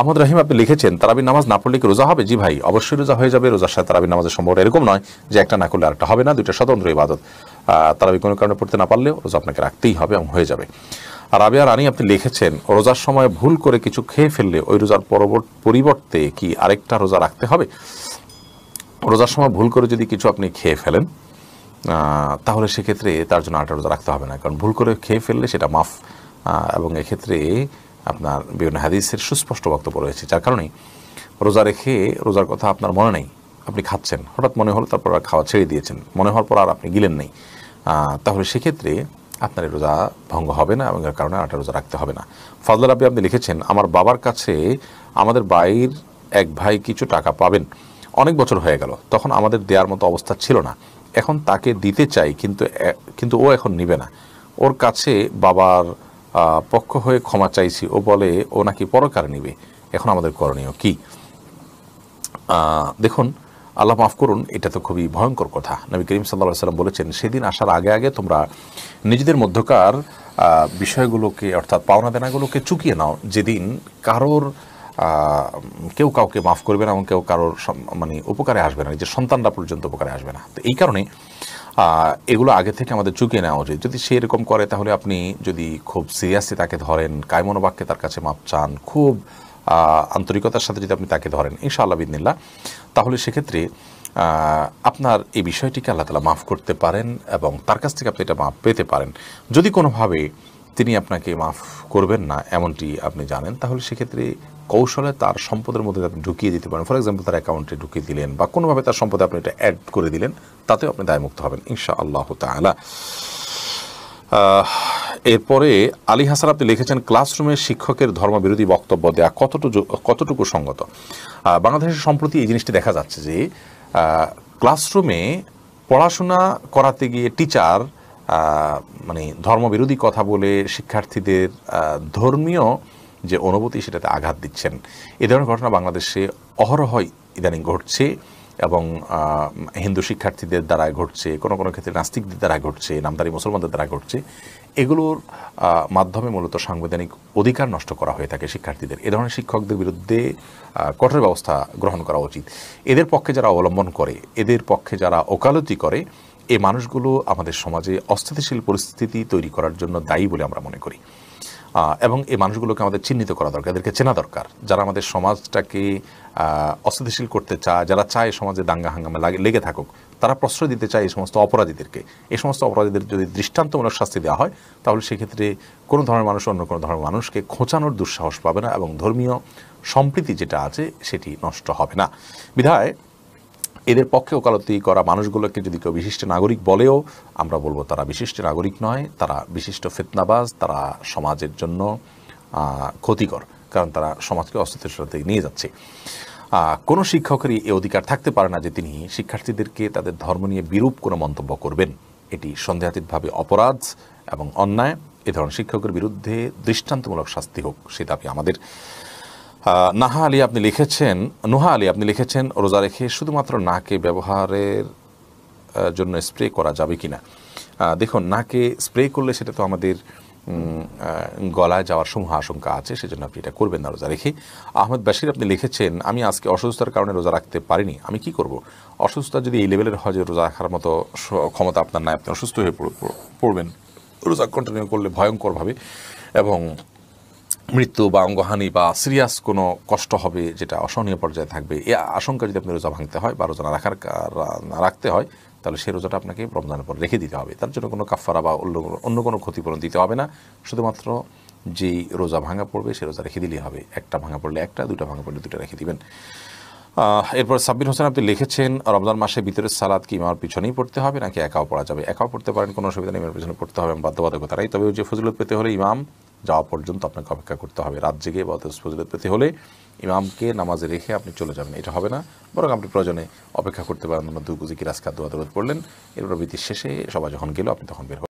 আহমদ রাহিম আপনি লিখেছেন তারাবি নামাজ না পড়লে কি রোজা হবে জি ভাই অবশ্যই রোজা হয়ে যাবে রোজার সাথে তারাবি নামাজের সম্ভব এরকম নয় যে একটা না করলে আরেকটা হবে না দুইটা স্বতন্ত্র ইবাদত তারাবি কোনো কারণে পড়তে না পারলেও রোজা আপনাকে রাখতেই হবে এবং হয়ে যাবে আর আর রানী আপনি লিখেছেন রোজার সময় ভুল করে কিছু খেয়ে ফেললে ওই রোজার পরিবর্তে কি আরেকটা রোজা রাখতে হবে রোজার সময় ভুল করে যদি কিছু আপনি খেয়ে ফেলেন তাহলে সেক্ষেত্রে তার জন্য আরেকটা রোজা রাখতে হবে না কারণ ভুল করে খেয়ে ফেললে সেটা মাফ এবং এক্ষেত্রে আপনার বিভিন্ন হাদিসের সুস্পষ্ট বক্তব্য রয়েছে যার কারণে রোজা রেখে রোজার কথা আপনার মনে নেই আপনি খাচ্ছেন হঠাৎ মনে হলো তারপর খাওয়া ছেড়ে দিয়েছেন মনে হওয়ার পর আর আপনি গিলেন নেই তাহলে সেক্ষেত্রে আপনার রোজা ভঙ্গ হবে না এবং এর কারণে আটা রোজা রাখতে হবে না ফজল আপনি আপনি লিখেছেন আমার বাবার কাছে আমাদের বাইর এক ভাই কিছু টাকা পাবেন অনেক বছর হয়ে গেল তখন আমাদের দেওয়ার মতো অবস্থা ছিল না এখন তাকে দিতে চাই কিন্তু কিন্তু ও এখন নিবে না ওর কাছে বাবার পক্ষ হয়ে ক্ষমা চাইছি ও বলে ও নাকি পরকার নিবে এখন আমাদের করণীয় কি দেখুন আল্লাহ মাফ করুন এটা তো খুবই ভয়ঙ্কর কথা নবী করিম সাল্লা সাল্লাম বলেছেন সেদিন আসার আগে আগে তোমরা নিজেদের মধ্যকার বিষয়গুলোকে অর্থাৎ পাওনা দেনাগুলোকে চুকিয়ে নাও যেদিন কারোর কেউ কাউকে মাফ করবে না এবং কেউ কারোর মানে উপকারে আসবে না নিজের সন্তানরা পর্যন্ত উপকারে আসবে না তো এই কারণে এগুলো আগে থেকে আমাদের চুকিয়ে নেওয়া উচিত যদি সে এরকম করে তাহলে আপনি যদি খুব সিরিয়াসলি তাকে ধরেন কায়মনোবাক্যে তার কাছে মাপ চান খুব আন্তরিকতার সাথে যদি আপনি তাকে ধরেন ইনশাআল্লাহ বিদিনিল্লা তাহলে সেক্ষেত্রে আপনার এই বিষয়টিকে আল্লাহ তালা মাফ করতে পারেন এবং তার কাছ থেকে আপনি এটা মাফ পেতে পারেন যদি কোনোভাবে তিনি আপনাকে মাফ করবেন না এমনটি আপনি জানেন তাহলে সেক্ষেত্রে কৌশলে তার সম্পদের মধ্যে আপনি ঢুকিয়ে দিতে পারেন ফর এক্সাম্পল তার অ্যাকাউন্টে ঢুকিয়ে দিলেন বা কোনোভাবে তার সম্পদে আপনি এটা অ্যাড করে দিলেন তাতেও আপনি দায়মুক্ত হবেন ইনশা আল্লাহ তালা এরপরে আলী হাসান আপনি লিখেছেন ক্লাসরুমে শিক্ষকের ধর্মবিরোধী বক্তব্য দেয়া কতটুকু কতটুকু সঙ্গত বাংলাদেশে সম্প্রতি এই জিনিসটি দেখা যাচ্ছে যে ক্লাসরুমে পড়াশোনা করাতে গিয়ে টিচার মানে ধর্মবিরোধী কথা বলে শিক্ষার্থীদের ধর্মীয় যে অনুভূতি সেটাতে আঘাত দিচ্ছেন এ ধরনের ঘটনা বাংলাদেশে অহরহয় ইদানিং ঘটছে এবং হিন্দু শিক্ষার্থীদের দ্বারা ঘটছে কোনো কোনো ক্ষেত্রে নাস্তিকদের দ্বারা ঘটছে নামদারি মুসলমানদের দ্বারা ঘটছে এগুলোর মাধ্যমে মূলত সাংবিধানিক অধিকার নষ্ট করা হয়ে থাকে শিক্ষার্থীদের এ ধরনের শিক্ষকদের বিরুদ্ধে কঠোর ব্যবস্থা গ্রহণ করা উচিত এদের পক্ষে যারা অবলম্বন করে এদের পক্ষে যারা ওকালতি করে এই মানুষগুলো আমাদের সমাজে অস্থিতিশীল পরিস্থিতি তৈরি করার জন্য দায়ী বলে আমরা মনে করি এবং এই মানুষগুলোকে আমাদের চিহ্নিত করা দরকার এদেরকে চেনা দরকার যারা আমাদের সমাজটাকে অস্থিতিশীল করতে চায় যারা চায় সমাজে দাঙ্গা হাঙ্গামে লাগে লেগে থাকুক তারা প্রশ্রয় দিতে চায় এই সমস্ত অপরাধীদেরকে এই সমস্ত অপরাধীদের যদি দৃষ্টান্তমূলক শাস্তি দেওয়া হয় তাহলে সেক্ষেত্রে কোনো ধরনের মানুষ অন্য কোনো ধরনের মানুষকে খোঁচানোর দুঃসাহস পাবে না এবং ধর্মীয় সম্প্রীতি যেটা আছে সেটি নষ্ট হবে না বিধায় এদের পক্ষে ওকালতি করা মানুষগুলোকে যদি কেউ বিশিষ্ট নাগরিক বলেও আমরা বলবো তারা বিশিষ্ট নাগরিক নয় তারা বিশিষ্ট ফেতনাবাজ তারা সমাজের জন্য ক্ষতিকর কারণ তারা সমাজকে অস্থিতিশীলতা থেকে নিয়ে যাচ্ছে কোনো শিক্ষকেরই এ অধিকার থাকতে পারে না যে তিনি শিক্ষার্থীদেরকে তাদের ধর্ম নিয়ে বিরূপ কোনো মন্তব্য করবেন এটি সন্দেহাতীতভাবে অপরাধ এবং অন্যায় এ ধরনের শিক্ষকের বিরুদ্ধে দৃষ্টান্তমূলক শাস্তি হোক সে দাবি আমাদের নাহা আলী আপনি লিখেছেন নোহা আলী আপনি লিখেছেন রোজা রেখে শুধুমাত্র নাকে ব্যবহারের জন্য স্প্রে করা যাবে কি না দেখুন নাকে স্প্রে করলে সেটা তো আমাদের গলায় যাওয়ার সমূহ আশঙ্কা আছে সেজন্য আপনি এটা করবেন না রোজা রেখে আহমেদ বাসির আপনি লিখেছেন আমি আজকে অসুস্থতার কারণে রোজা রাখতে পারিনি আমি কি করব অসুস্থতা যদি এই লেভেলের হয় যে রোজা রাখার মতো ক্ষমতা আপনার নাই আপনি অসুস্থ হয়ে পড়বেন রোজা কন্টিনিউ করলে ভয়ঙ্করভাবে এবং মৃত্যু বা অঙ্গহানি বা সিরিয়াস কোনো কষ্ট হবে যেটা অসহনীয় পর্যায়ে থাকবে এ আশঙ্কা যদি আপনি রোজা ভাঙতে হয় বা রোজা না রাখার রাখতে হয় তাহলে সেই রোজাটা আপনাকে রমজানের পর রেখে দিতে হবে তার জন্য কোনো কাফারা বা অন্য অন্য কোনো ক্ষতিপূরণ দিতে হবে না শুধুমাত্র যেই রোজা ভাঙা পড়বে সে রোজা রেখে দিলেই হবে একটা ভাঙা পড়লে একটা দুটা ভাঙা পড়লে দুটা রেখে দিবেন এরপর সাব্বির হোসেন আপনি লিখেছেন রমজান মাসে ভিতরে সালাদ কি ইমামের পিছনেই পড়তে হবে নাকি একাও পড়া যাবে একাও পড়তে পারেন কোনো অসুবিধা নেই ইমামের পিছনে পড়তে হবে বাধ্যবাধকতারাই তবে ওই যে ফজলত পেতে হলে ইমাম যাওয়া পর্যন্ত আপনাকে অপেক্ষা করতে হবে রাত জেগে বা ফজলত পেতে হলে ইমামকে নামাজে রেখে আপনি চলে যাবেন এটা হবে না বরং আপনি প্রয়োজনে অপেক্ষা করতে পারেন দুগুজি কিরাজকা দোয়া দৌলত পড়লেন এরপর বৃত্তির শেষে সবাই যখন গেল আপনি তখন বের